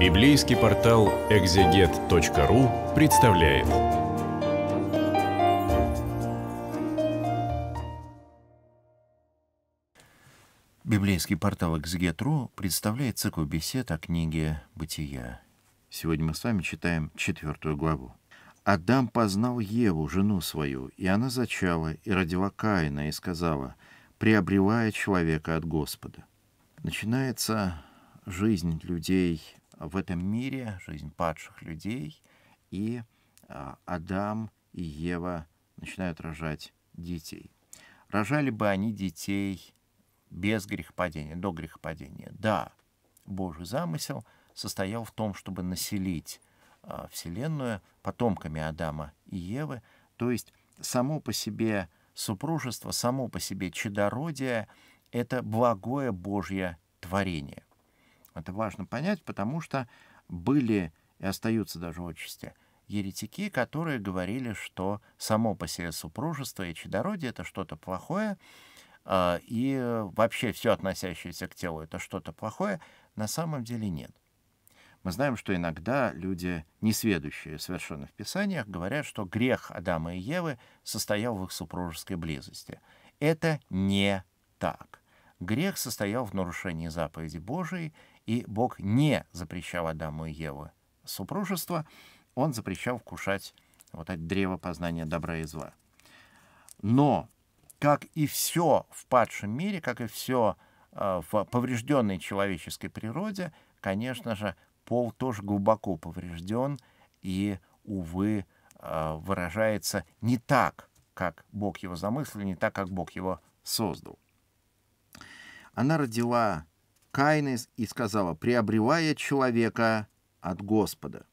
Библейский портал экзегет.ру представляет. Библейский портал экзегет.ру представляет цикл бесед о книге «Бытия». Сегодня мы с вами читаем четвертую главу. «Адам познал Еву, жену свою, и она зачала, и родила Каина, и сказала, «Приобревая человека от Господа». Начинается жизнь людей в этом мире, жизнь падших людей, и а, Адам и Ева начинают рожать детей. Рожали бы они детей без грехопадения, до грехопадения. Да, Божий замысел состоял в том, чтобы населить а, Вселенную потомками Адама и Евы, то есть само по себе супружество, само по себе чадородие — это благое Божье творение. Это важно понять, потому что были и остаются даже в отчасти еретики, которые говорили, что само по себе супружество и чадородие — это что-то плохое, а, и вообще все, относящееся к телу, это что-то плохое, на самом деле нет. Мы знаем, что иногда люди, несведущие совершенно в Писаниях, говорят, что грех Адама и Евы состоял в их супружеской близости. Это не так грех состоял в нарушении заповеди Божией, и Бог не запрещал Адаму и Еву супружество, он запрещал вкушать вот это древо познания добра и зла. Но, как и все в падшем мире, как и все э, в поврежденной человеческой природе, конечно же, пол тоже глубоко поврежден и, увы, э, выражается не так, как Бог его замыслил, не так, как Бог его создал. Она родила Каина и сказала, «Приобревая человека от Господа».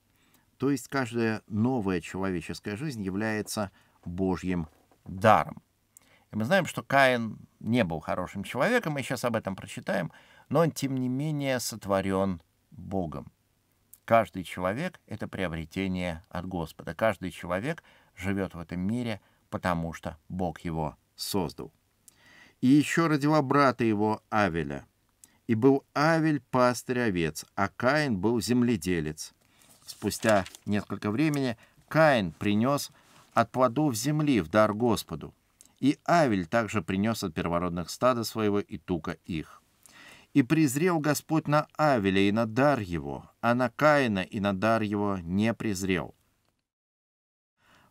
То есть каждая новая человеческая жизнь является Божьим даром. И мы знаем, что Каин не был хорошим человеком, мы сейчас об этом прочитаем, но он, тем не менее, сотворен Богом. Каждый человек — это приобретение от Господа. Каждый человек живет в этом мире, потому что Бог его создал и еще родила брата его Авеля. И был Авель пастырь овец, а Каин был земледелец. Спустя несколько времени Каин принес от плодов земли в дар Господу. И Авель также принес от первородных стада своего и тука их. И презрел Господь на Авеля и на дар его, а на Каина и на дар его не презрел.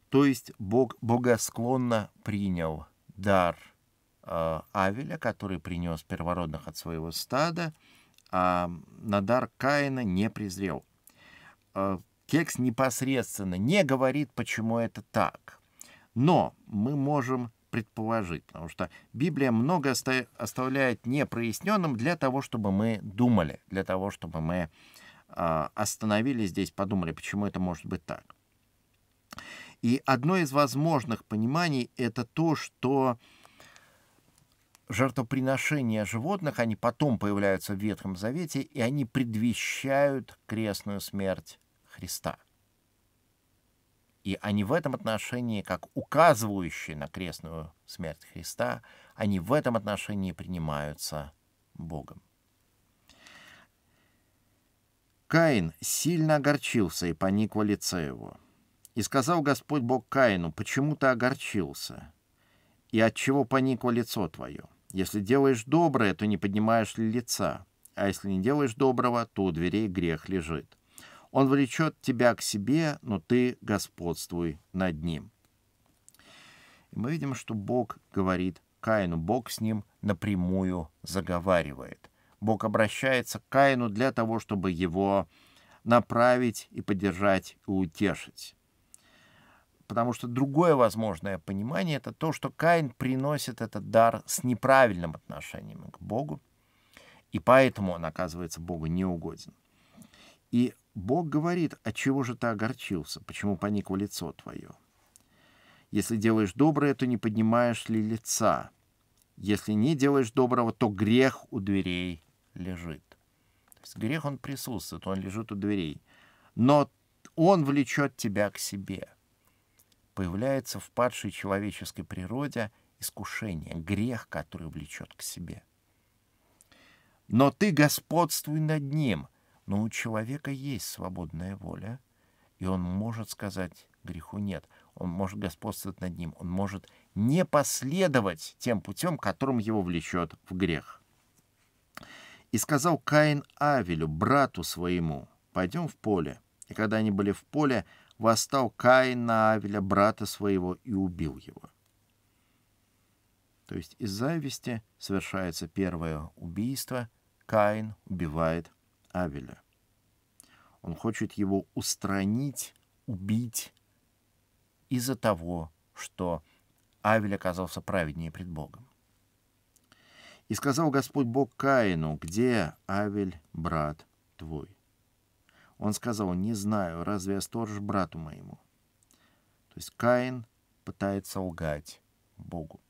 То есть Бог богосклонно принял дар – Э, Авеля, который принес первородных от своего стада, а на Каина не презрел. Текст э, непосредственно не говорит, почему это так. Но мы можем предположить, потому что Библия много оставляет непроясненным для того, чтобы мы думали, для того, чтобы мы э, остановились здесь, подумали, почему это может быть так. И одно из возможных пониманий — это то, что жертвоприношения животных, они потом появляются в Ветхом Завете, и они предвещают крестную смерть Христа. И они в этом отношении, как указывающие на крестную смерть Христа, они в этом отношении принимаются Богом. Каин сильно огорчился и поник в лице его. И сказал Господь Бог Каину, почему ты огорчился? И от чего поникло лицо твое? Если делаешь доброе, то не поднимаешь ли лица, а если не делаешь доброго, то у дверей грех лежит. Он влечет тебя к себе, но ты господствуй над ним». И мы видим, что Бог говорит Каину, Бог с ним напрямую заговаривает. Бог обращается к Каину для того, чтобы его направить и поддержать и утешить. Потому что другое возможное понимание — это то, что Каин приносит этот дар с неправильным отношением к Богу, и поэтому он оказывается Богу неугоден. И Бог говорит, от «А чего же ты огорчился, почему поникло лицо твое? Если делаешь доброе, то не поднимаешь ли лица? Если не делаешь доброго, то грех у дверей лежит. То есть грех, он присутствует, он лежит у дверей. Но он влечет тебя к себе — появляется в падшей человеческой природе искушение, грех, который влечет к себе. Но ты господствуй над ним, но у человека есть свободная воля, и он может сказать греху нет, он может господствовать над ним, он может не последовать тем путем, которым его влечет в грех. И сказал Каин Авелю, брату своему, пойдем в поле. И когда они были в поле, восстал Каин на Авеля, брата своего, и убил его. То есть из зависти совершается первое убийство, Каин убивает Авеля. Он хочет его устранить, убить из-за того, что Авель оказался праведнее пред Богом. И сказал Господь Бог Каину, где Авель, брат твой? Он сказал, не знаю, разве я сторож брату моему? То есть Каин пытается лгать Богу.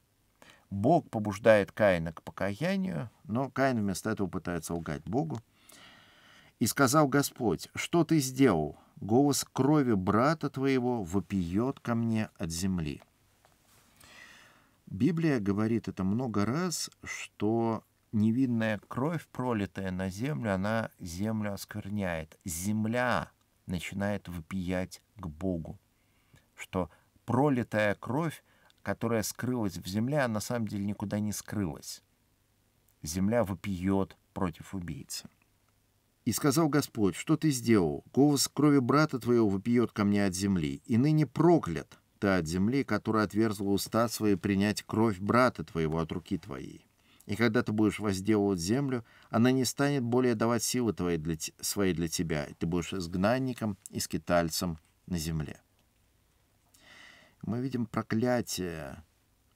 Бог побуждает Каина к покаянию, но Каин вместо этого пытается лгать Богу. «И сказал Господь, что ты сделал? Голос крови брата твоего вопиет ко мне от земли». Библия говорит это много раз, что невинная кровь, пролитая на землю, она землю оскверняет. Земля начинает вопиять к Богу, что пролитая кровь, которая скрылась в земле, а на самом деле никуда не скрылась. Земля вопиет против убийцы. «И сказал Господь, что ты сделал? Голос крови брата твоего вопиет ко мне от земли, и ныне проклят ты от земли, которая отверзла уста свои принять кровь брата твоего от руки твоей». И когда ты будешь возделывать землю, она не станет более давать силы твои для, свои для тебя, и ты будешь изгнанником и скитальцем на земле. Мы видим проклятие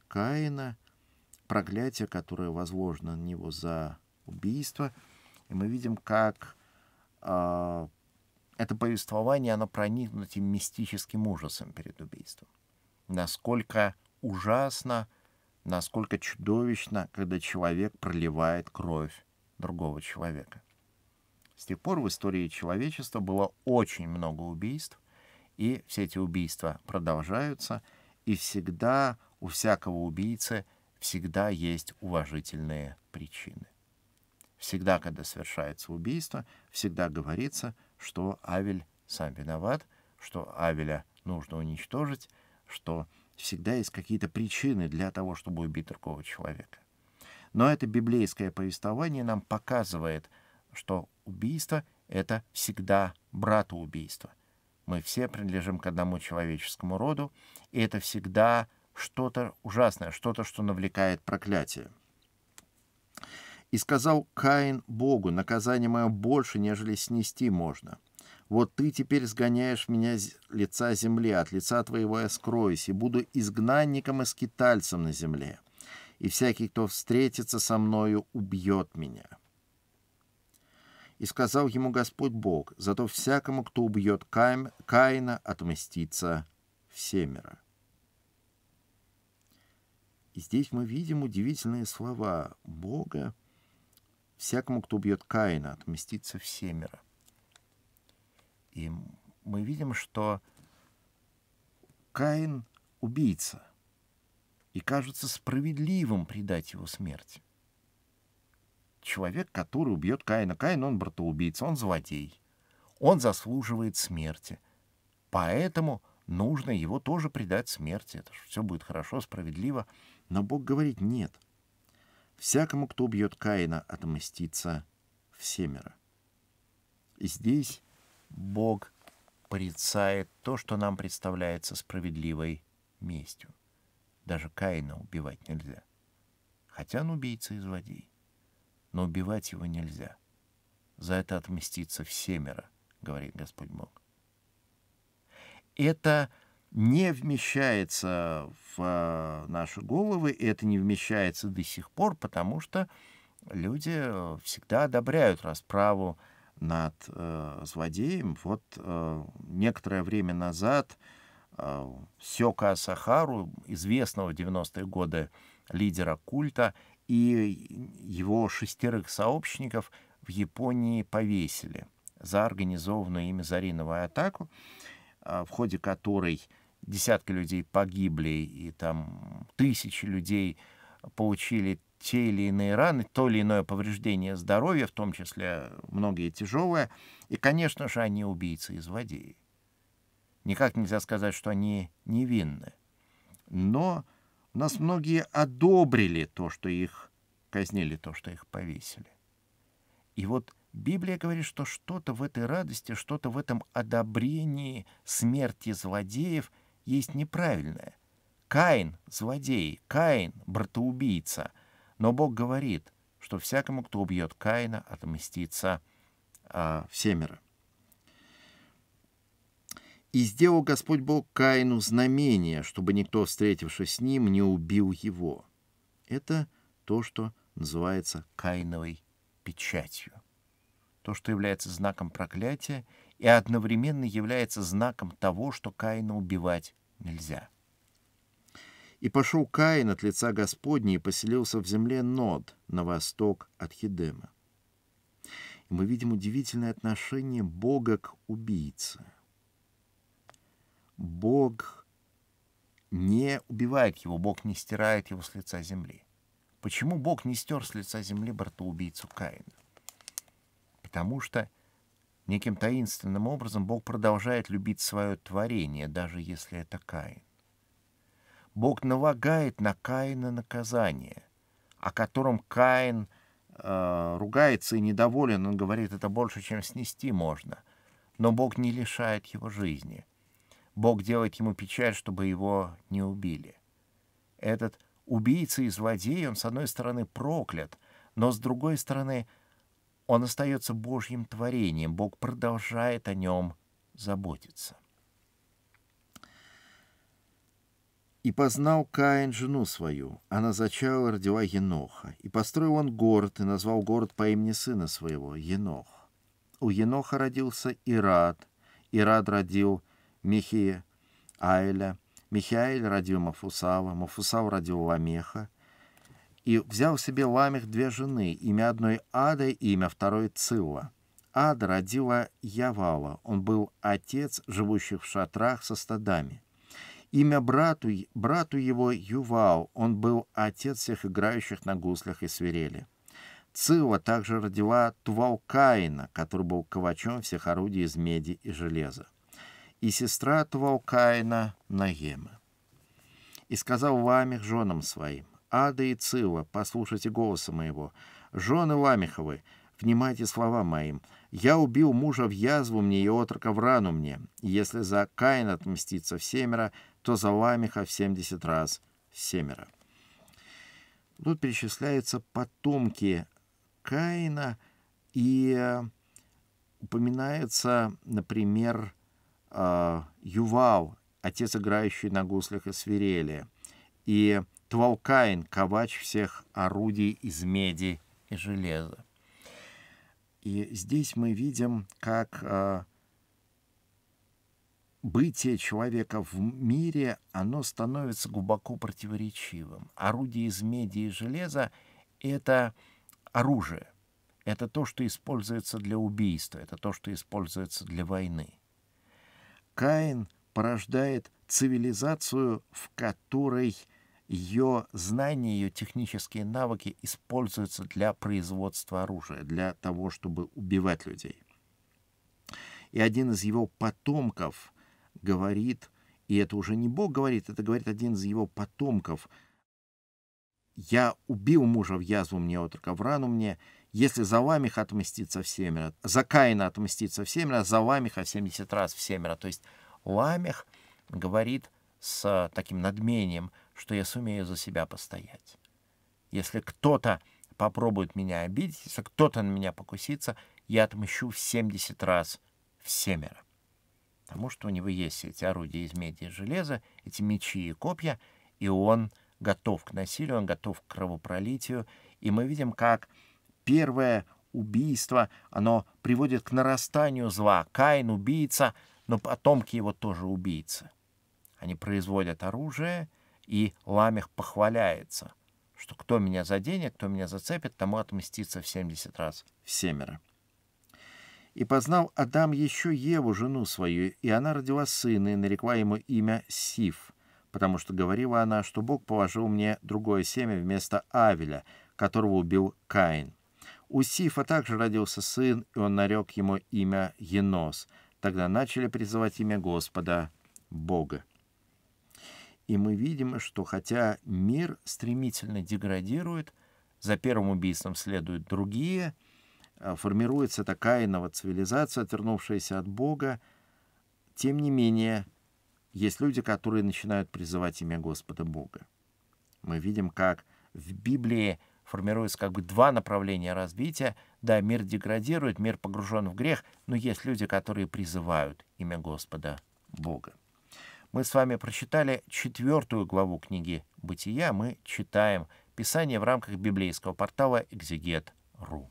Каина, проклятие, которое возложено на него за убийство, и мы видим, как э, это повествование, оно проникнуто мистическим ужасом перед убийством. Насколько ужасно насколько чудовищно, когда человек проливает кровь другого человека. С тех пор в истории человечества было очень много убийств, и все эти убийства продолжаются, и всегда у всякого убийцы всегда есть уважительные причины. Всегда, когда совершается убийство, всегда говорится, что Авель сам виноват, что Авеля нужно уничтожить, что всегда есть какие-то причины для того, чтобы убить другого человека. Но это библейское повествование нам показывает, что убийство — это всегда брата убийства. Мы все принадлежим к одному человеческому роду, и это всегда что-то ужасное, что-то, что навлекает проклятие. «И сказал Каин Богу, наказание мое больше, нежели снести можно». Вот ты теперь сгоняешь меня с лица земли, от лица твоего я скроюсь, и буду изгнанником и скитальцем на земле. И всякий, кто встретится со мною, убьет меня». И сказал ему Господь Бог, «Зато всякому, кто убьет Каин, Каина, отмстится всемера. И здесь мы видим удивительные слова Бога, «Всякому, кто убьет Каина, отмстится всемера. И мы видим, что Каин — убийца, и кажется справедливым предать его смерти. Человек, который убьет Каина. Каин, он братоубийца, он злодей. Он заслуживает смерти. Поэтому нужно его тоже предать смерти. Это же все будет хорошо, справедливо. Но Бог говорит «нет». Всякому, кто убьет Каина, отомстится всемеро. И здесь Бог порицает то, что нам представляется справедливой местью. Даже Каина убивать нельзя. Хотя он убийца из водей, Но убивать его нельзя. За это отместится в говорит Господь Бог. Это не вмещается в э, наши головы, и это не вмещается до сих пор, потому что люди э, всегда одобряют расправу над э, злодеем. Вот э, некоторое время назад э, Сёка Сахару, известного 90-е годы лидера культа, и его шестерых сообщников в Японии повесили за организованную ими зариновую атаку, э, в ходе которой десятки людей погибли и там тысячи людей получили те или иные раны, то или иное повреждение здоровья, в том числе многие тяжелые, и, конечно же, они убийцы и злодеи. Никак нельзя сказать, что они невинны. Но у нас многие одобрили то, что их казнили, то, что их повесили. И вот Библия говорит, что что-то в этой радости, что-то в этом одобрении смерти злодеев есть неправильное. Каин — злодей, Каин — братоубийца. Но Бог говорит, что всякому, кто убьет Каина, отомстится а, всемиро. «И сделал Господь Бог Каину знамение, чтобы никто, встретившись с ним, не убил его». Это то, что называется Каиновой печатью. То, что является знаком проклятия и одновременно является знаком того, что Каина убивать нельзя. И пошел Каин от лица Господня и поселился в земле Нод, на восток от Хидема. И мы видим удивительное отношение Бога к убийце. Бог не убивает его, Бог не стирает его с лица земли. Почему Бог не стер с лица земли братоубийцу Каина? Потому что неким таинственным образом Бог продолжает любить свое творение, даже если это Каин. Бог налагает на Каина наказание, о котором Каин э, ругается и недоволен. Он говорит, это больше, чем снести можно. Но Бог не лишает его жизни. Бог делает ему печаль, чтобы его не убили. Этот убийца и злодей, он, с одной стороны, проклят, но, с другой стороны, он остается Божьим творением. Бог продолжает о нем заботиться. И познал Каин жену свою. Она зачала и родила Еноха. И построил он город, и назвал город по имени сына своего, Енох. У Еноха родился Ирад. Ирад родил Михия, Аэля. Михаил родил Мафусава, Мафусав родил Ламеха. И взял себе Ламех две жены, имя одной Ада и имя второй Цилла. Ада родила Явала, он был отец живущих в шатрах со стадами. Имя брату, брату его Ювау, он был отец всех играющих на гуслях и свирели. Цива также родила Тувалкаина, который был ковачом всех орудий из меди и железа, и сестра Тувалкаина Нагема. И сказал Ламих женам своим, «Ада и Цива, послушайте голоса моего, жены Ламиховы, внимайте слова моим, я убил мужа в язву мне и отрока в рану мне. Если за Каина отмстится в семеро, то за ламиха в 70 раз семеро. Тут перечисляются потомки Каина и э, упоминается, например, э, Ювал, отец, играющий на гуслях и свирели, и Твалкаин, ковач всех орудий из меди и железа. И здесь мы видим, как э, бытие человека в мире, оно становится глубоко противоречивым. Орудие из меди и железа — это оружие. Это то, что используется для убийства, это то, что используется для войны. Каин порождает цивилизацию, в которой ее знания, ее технические навыки используются для производства оружия, для того, чтобы убивать людей. И один из его потомков — говорит, и это уже не Бог говорит, это говорит один из его потомков. «Я убил мужа в язву мне, отрока в рану мне, если за вами отмстится в семеро, за Каина отмстится в семеро, за вами в 70 раз в семеро». То есть Ламех говорит с таким надмением, что я сумею за себя постоять. Если кто-то попробует меня обидеть, если кто-то на меня покусится, я отмщу в 70 раз в семеро потому что у него есть эти орудия из меди и железа, эти мечи и копья, и он готов к насилию, он готов к кровопролитию. И мы видим, как первое убийство, оно приводит к нарастанию зла. Каин — убийца, но потомки его тоже убийцы. Они производят оружие, и Ламех похваляется, что кто меня заденет, кто меня зацепит, тому отмстится в 70 раз в семеро. И познал Адам еще Еву, жену свою, и она родила сына, и нарекла ему имя Сиф, потому что говорила она, что Бог положил мне другое семя вместо Авеля, которого убил Каин. У Сифа также родился сын, и он нарек ему имя Енос. Тогда начали призывать имя Господа, Бога. И мы видим, что хотя мир стремительно деградирует, за первым убийством следуют другие – а, формируется такая новоцивилизация, отвернувшаяся от Бога. Тем не менее, есть люди, которые начинают призывать имя Господа Бога. Мы видим, как в Библии формируются как бы два направления развития. Да, мир деградирует, мир погружен в грех, но есть люди, которые призывают имя Господа Бога. Мы с вами прочитали четвертую главу книги «Бытия». Мы читаем Писание в рамках библейского портала «Экзегет.ру».